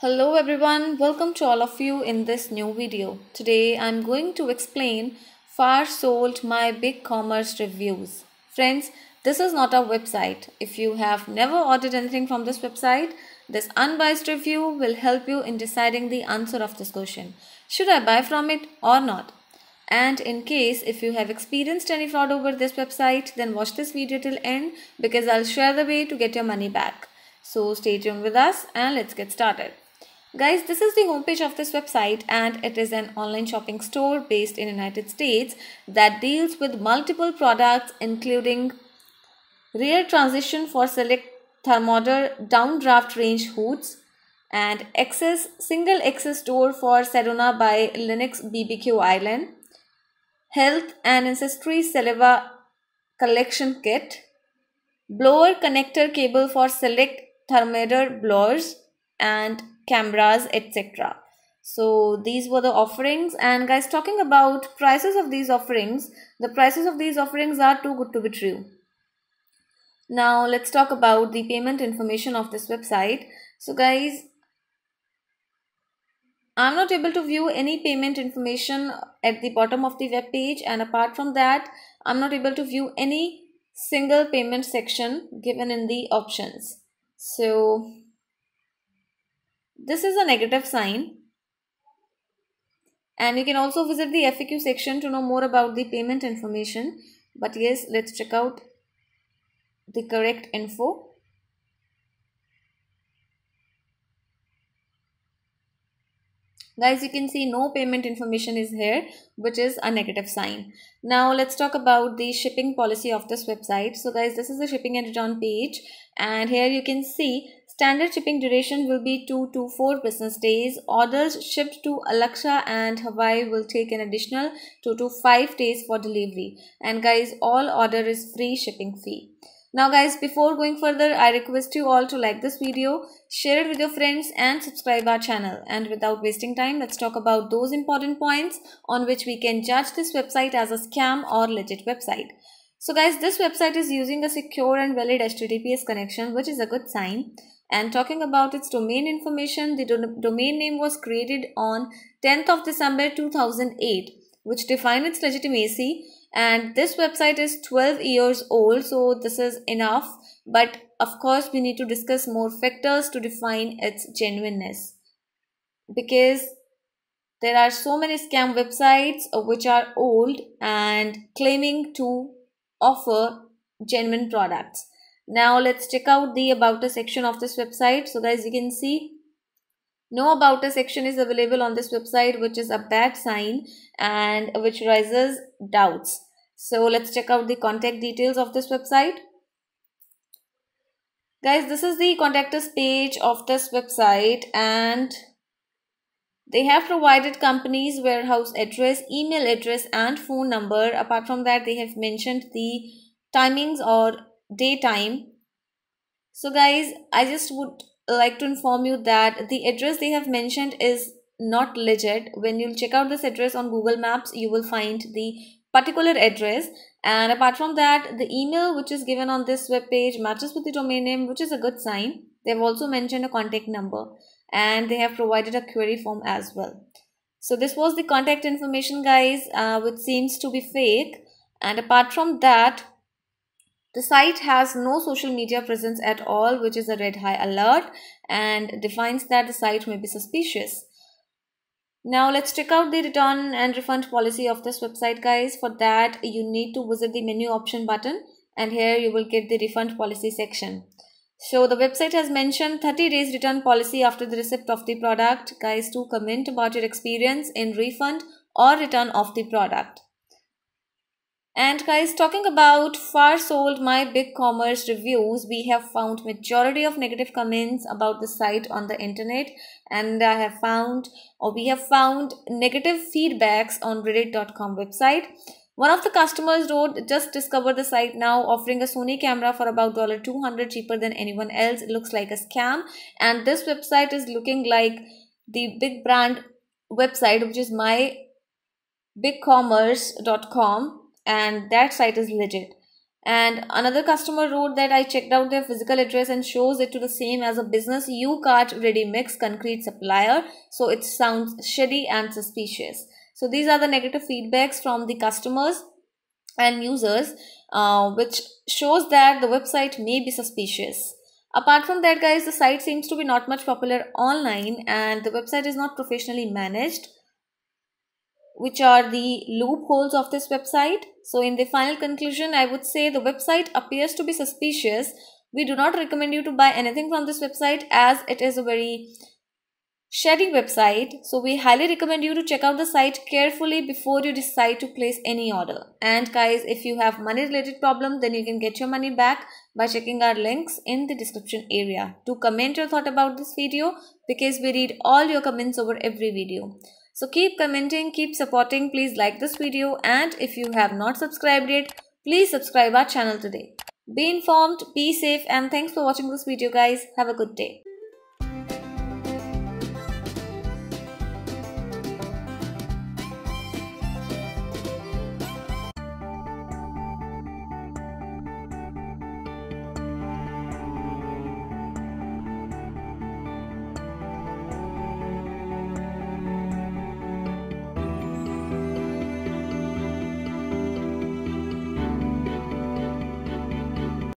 Hello everyone, welcome to all of you in this new video. Today I'm going to explain Far Sold My Big Commerce Reviews. Friends, this is not a website. If you have never ordered anything from this website, this unbiased review will help you in deciding the answer of this question. Should I buy from it or not? And in case if you have experienced any fraud over this website, then watch this video till end because I'll share the way to get your money back. So stay tuned with us and let's get started. Guys, this is the homepage of this website and it is an online shopping store based in United States that deals with multiple products including rear transition for select thermometer downdraft range hoods, and access single access door for Sedona by Linux BBQ Island, health and ancestry saliva collection kit, blower connector cable for select thermometer blowers and cameras etc. So these were the offerings and guys talking about prices of these offerings, the prices of these offerings are too good to be true. Now let's talk about the payment information of this website. So guys, I'm not able to view any payment information at the bottom of the web page and apart from that, I'm not able to view any single payment section given in the options. So this is a negative sign and you can also visit the FAQ section to know more about the payment information. But yes, let's check out the correct info guys you can see no payment information is here which is a negative sign now let's talk about the shipping policy of this website so guys this is the shipping and return page and here you can see standard shipping duration will be 2 to 4 business days orders shipped to Alaska and Hawaii will take an additional 2 to 5 days for delivery and guys all order is free shipping fee now guys, before going further, I request you all to like this video, share it with your friends and subscribe our channel. And without wasting time, let's talk about those important points on which we can judge this website as a scam or legit website. So guys, this website is using a secure and valid HTTPS connection, which is a good sign. And talking about its domain information, the do domain name was created on 10th of December 2008, which defined its legitimacy and this website is 12 years old so this is enough but of course we need to discuss more factors to define its genuineness because there are so many scam websites uh, which are old and claiming to offer genuine products now let's check out the about us section of this website so guys you can see no about us section is available on this website which is a bad sign and which raises doubts so let's check out the contact details of this website guys this is the contact us page of this website and they have provided company's warehouse address email address and phone number apart from that they have mentioned the timings or daytime so guys i just would like to inform you that the address they have mentioned is not legit. When you check out this address on Google Maps, you will find the particular address and apart from that the email which is given on this web page matches with the domain name which is a good sign they've also mentioned a contact number and they have provided a query form as well so this was the contact information guys uh, which seems to be fake and apart from that the site has no social media presence at all, which is a red high alert and defines that the site may be suspicious. Now let's check out the return and refund policy of this website guys. For that you need to visit the menu option button and here you will get the refund policy section. So the website has mentioned 30 days return policy after the receipt of the product. Guys do comment about your experience in refund or return of the product. And guys, talking about far sold my big commerce reviews, we have found majority of negative comments about the site on the internet and I have found or we have found negative feedbacks on reddit.com website. One of the customers wrote, just discovered the site now offering a Sony camera for about $200 cheaper than anyone else. It looks like a scam and this website is looking like the big brand website which is my bigcommerce.com and that site is legit. And another customer wrote that I checked out their physical address and shows it to the same as a business U cart ready mix concrete supplier. So it sounds shady and suspicious. So these are the negative feedbacks from the customers and users, uh, which shows that the website may be suspicious. Apart from that, guys, the site seems to be not much popular online and the website is not professionally managed, which are the loopholes of this website. So in the final conclusion, I would say the website appears to be suspicious. We do not recommend you to buy anything from this website as it is a very shady website. So we highly recommend you to check out the site carefully before you decide to place any order. And guys, if you have money related problem, then you can get your money back by checking our links in the description area. Do comment your thought about this video because we read all your comments over every video. So keep commenting, keep supporting. Please like this video and if you have not subscribed yet, please subscribe our channel today. Be informed, be safe and thanks for watching this video guys. Have a good day.